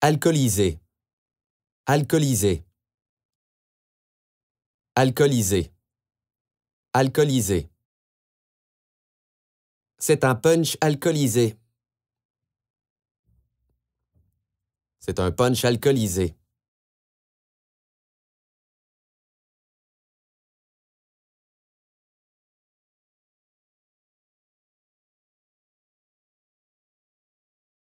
Alcoolisé. Alcoolisé. Alcoolisé. Alcoolisé. C'est un punch alcoolisé. C'est un punch alcoolisé.